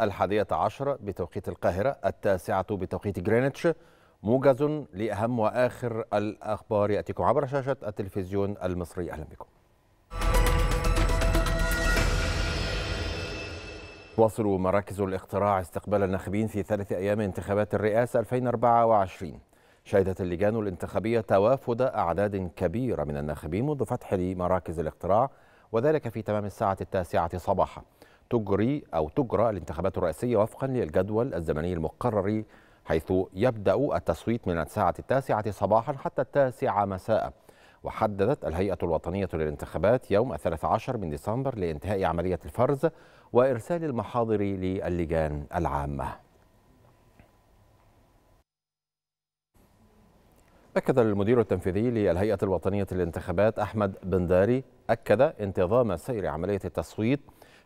الحادية عشر بتوقيت القاهرة التاسعة بتوقيت جرينتش موجز لأهم وآخر الأخبار يأتيكم عبر شاشة التلفزيون المصري أهلا بكم تواصل مراكز الاقتراع استقبال الناخبين في ثلاث أيام انتخابات الرئاسة 2024 شهدت اللجان الانتخابية توافد أعداد كبيرة من الناخبين منذ فتح لمراكز الاقتراع وذلك في تمام الساعة التاسعة صباحاً تجري أو تجرى الانتخابات الرئاسية وفقا للجدول الزمني المقرر حيث يبدأ التصويت من الساعة التاسعة صباحا حتى التاسعة مساء وحددت الهيئة الوطنية للانتخابات يوم الثلاث عشر من ديسمبر لانتهاء عملية الفرز وإرسال المحاضر للجان العامة أكد المدير التنفيذي للهيئة الوطنية للانتخابات أحمد بنداري أكد انتظام سير عملية التصويت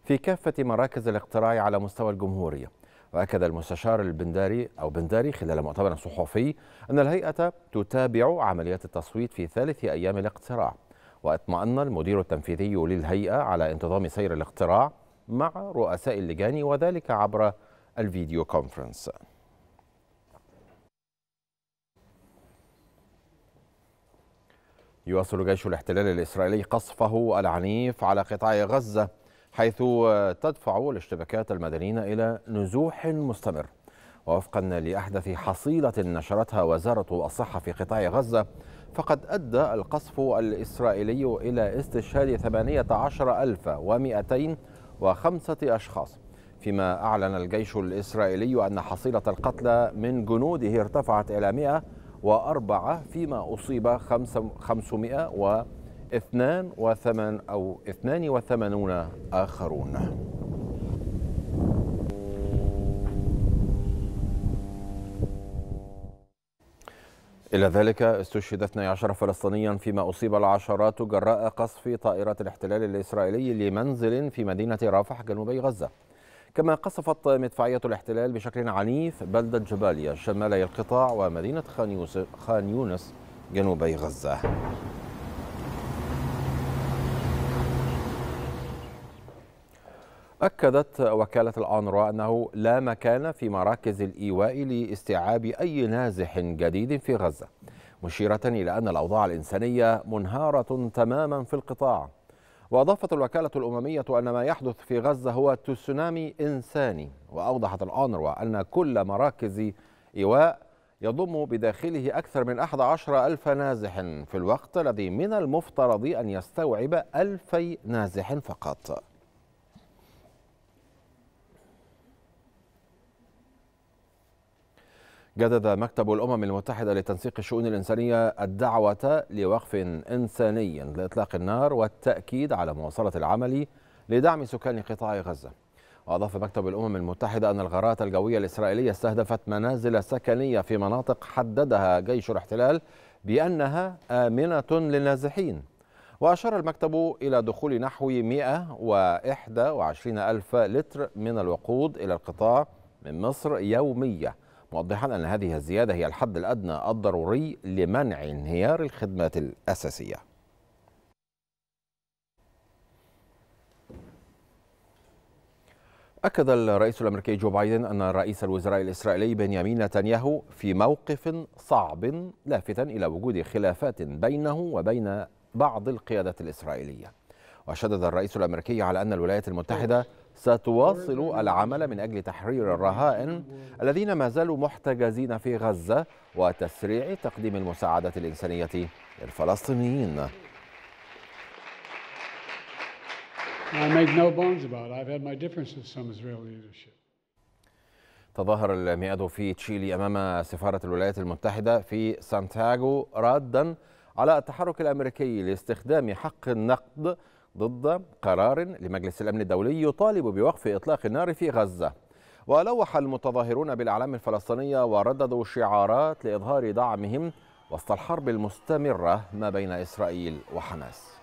في كافة مراكز الاقتراع على مستوى الجمهورية وأكد المستشار البنداري أو بنداري خلال مؤتمر صحفي أن الهيئة تتابع عمليات التصويت في ثالث أيام الاقتراع واطمأن المدير التنفيذي للهيئة على انتظام سير الاقتراع مع رؤساء اللجان وذلك عبر الفيديو كونفرنس يواصل جيش الاحتلال الإسرائيلي قصفه العنيف على قطاع غزة حيث تدفع الاشتباكات المدنيين إلى نزوح مستمر ووفقا لأحدث حصيلة نشرتها وزارة الصحة في قطاع غزة فقد أدى القصف الإسرائيلي إلى استشهاد 18205 أشخاص فيما أعلن الجيش الإسرائيلي أن حصيلة القتلى من جنوده ارتفعت إلى 104 فيما أصيب 500 اثنان وثمان أو اثنان وثمانون آخرون إلى ذلك استشهد 12 فلسطينيا فيما أصيب العشرات جراء قصف طائرات الاحتلال الإسرائيلي لمنزل في مدينة رافح جنوبي غزة كما قصفت مدفعية الاحتلال بشكل عنيف بلدة جباليا شمالي القطاع ومدينة خان يونس جنوبي غزة أكدت وكالة الأنرا أنه لا مكان في مراكز الإيواء لاستيعاب أي نازح جديد في غزة مشيرة إلى أن الأوضاع الإنسانية منهارة تماما في القطاع وأضافت الوكالة الأممية أن ما يحدث في غزة هو تسونامي إنساني وأوضحت الأنروا أن كل مراكز إيواء يضم بداخله أكثر من 11 ألف نازح في الوقت الذي من المفترض أن يستوعب ألفي نازح فقط جدد مكتب الأمم المتحدة لتنسيق الشؤون الإنسانية الدعوة لوقف إنساني لإطلاق النار والتأكيد على مواصلة العمل لدعم سكان قطاع غزة وأضاف مكتب الأمم المتحدة أن الغارات الجوية الإسرائيلية استهدفت منازل سكنية في مناطق حددها جيش الاحتلال بأنها آمنة للنازحين وأشار المكتب إلى دخول نحو 121 ألف لتر من الوقود إلى القطاع من مصر يومياً موضحا أن هذه الزيادة هي الحد الأدنى الضروري لمنع انهيار الخدمات الأساسية أكد الرئيس الأمريكي جو بايدن أن رئيس الوزراء الإسرائيلي بنيامين نتنياهو في موقف صعب لافتا إلى وجود خلافات بينه وبين بعض القيادات الإسرائيلية وشدد الرئيس الأمريكي على أن الولايات المتحدة ستواصل العمل من أجل تحرير الرهائن الذين ما زالوا محتجزين في غزة وتسريع تقديم المساعدة الإنسانية للفلسطينيين تظاهر المئات في تشيلي أمام سفارة الولايات المتحدة في سانتياغو رادًا على التحرك الأمريكي لاستخدام حق النقد ضد قرار لمجلس الأمن الدولي يطالب بوقف إطلاق النار في غزة ولوح المتظاهرون بالأعلام الفلسطينية ورددوا شعارات لإظهار دعمهم وسط الحرب المستمرة ما بين إسرائيل وحماس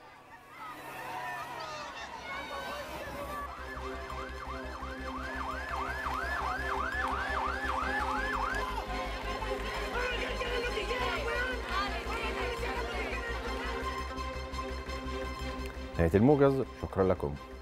نهايه الموجز شكرا لكم